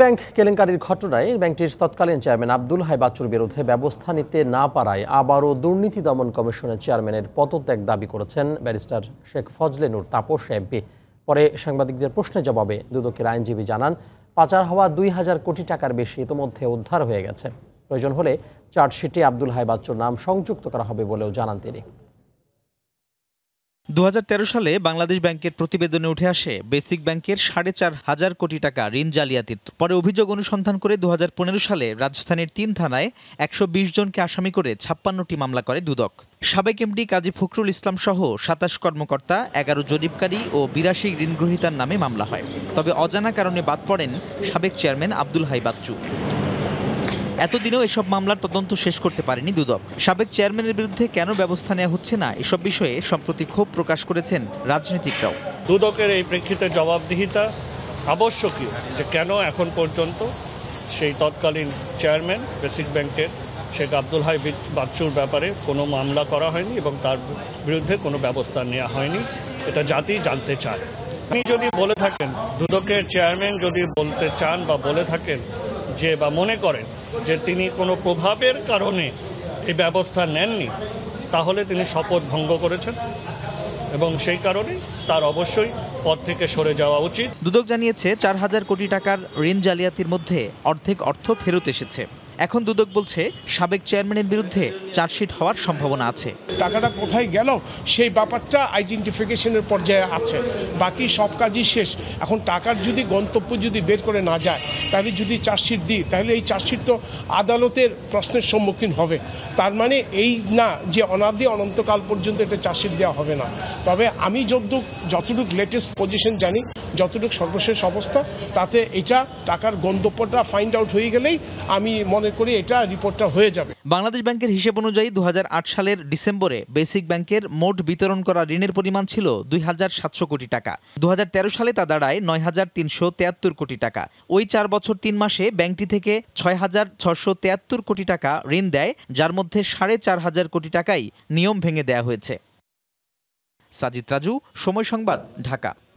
bank কেলেঙ্কারির ঘটনায় ব্যাংকটির তৎকালীন চেয়ারম্যান আব্দুল হাই বাচ্চুর বিরুদ্ধে ব্যবস্থা নিতে না পারায় আবারও দুর্নীতি দমন কমিশনের চেয়ারম্যানের পদত্যাগ দাবি করেছেন ব্যারিস্টার শেখ ফজলে নূর তাপস এমপি পরে সাংবাদিকদের প্রশ্নের জবাবে দুদকের আইনজীবী জানান পাচার হওয়া দুই হাজার কোটি টাকার বেশি ইতোমধ্যে উদ্ধার হয়ে গেছে প্রয়োজন হলে চার্জশিটে আব্দুল হাই বাচ্চুর নাম সংযুক্ত করা হবে বলেও জানান তিনি দু সালে বাংলাদেশ ব্যাংকের প্রতিবেদনে উঠে আসে বেসিক ব্যাংকের সাড়ে চার হাজার কোটি টাকা ঋণ জালিয়াতির পরে অভিযোগ অনুসন্ধান করে দু সালে রাজধানীর তিন থানায় একশো জনকে আসামি করে ছাপ্পান্নটি মামলা করে দুদক সাবেক এমডি কাজী ফখরুল ইসলাম সহ সাতাশ কর্মকর্তা এগারো জরিপকারী ও বিরাশি ঋণগ্রহীতার নামে মামলা হয় তবে অজানা কারণে বাদ পড়েন সাবেক চেয়ারম্যান আব্দুল হাই বাচ্চু এতদিনেও এসব মামলার তদন্ত শেষ করতে পারেনি দুদক সাবেক চেয়ারম্যানের বিরুদ্ধে কেন ব্যবস্থা নেওয়া হচ্ছে না এসব বিষয়ে সম্প্রতি ক্ষোভ প্রকাশ করেছেন রাজনীতিকরাও দুদকের এই প্রেক্ষিতে জবাবদিহিতা আবশ্যকীয় যে কেন এখন পর্যন্ত সেই তৎকালীন চেয়ারম্যান বেসিক ব্যাংকের শেখ আব্দুল হাই বাচ্চুর ব্যাপারে কোনো মামলা করা হয়নি এবং তার বিরুদ্ধে কোনো ব্যবস্থা নেওয়া হয়নি এটা জাতি জানতে চায় আপনি যদি বলে থাকেন দুদকের চেয়ারম্যান যদি বলতে চান বা বলে থাকেন যে বা মনে করেন যে তিনি কোনো প্রভাবের কারণে এই ব্যবস্থা নেননি তাহলে তিনি শপথ ভঙ্গ করেছেন এবং সেই কারণে তার অবশ্যই পদ থেকে সরে যাওয়া উচিত দুদক জানিয়েছে চার হাজার কোটি টাকার ঋণ জালিয়াতির মধ্যে অর্ধেক অর্থ ফেরত এসেছে এখন দুদক বলছে সাবেক চেয়ারম্যানের বিরুদ্ধে চার্জশিট হওয়ার সম্ভাবনা আছে টাকাটা কোথায় গেল সেই ব্যাপারটা আইডেন্টিফিকেশনের পর্যায়ে আছে বাকি সব কাজই শেষ এখন টাকার যদি গন্তব্য যদি বের করে না যায় তাহলে যদি চার্জশিট দিই তাহলে এই চার্জশিট তো আদালতের প্রশ্নের সম্মুখীন হবে তার মানে এই না যে অনাদি অনন্তকাল পর্যন্ত এটা চার্জশিট দেওয়া হবে না তবে আমি যতটুক যতটুকু লেটেস্ট পজিশন জানি যতটুকু সর্বশেষ অবস্থা তাতে এটা টাকার গন্তব্যটা ফাইন্ড আউট হয়ে গেলেই আমি মনে করি এটা রিপোর্টটা হয়ে যাবে বাংলাদেশ ব্যাংকের হিসেব অনুযায়ী দু সালের ডিসেম্বরে বেসিক ব্যাংকের মোট বিতরণ করা ঋণের পরিমাণ ছিল দুই হাজার সাতশো কোটি টাকা দু সালে তা দাঁড়ায় নয় হাজার তিনশো কোটি টাকা ওই চার বছর তিন মাসে ব্যাংকটি থেকে ছয় হাজার ছশো তেয়াত্তর কোটি টাকা ঋণ দেয় যার মধ্যে সাড়ে চার হাজার কোটি টাকাই নিয়ম ভেঙে দেয়া হয়েছে সাজিদ রাজু সময় সংবাদ ঢাকা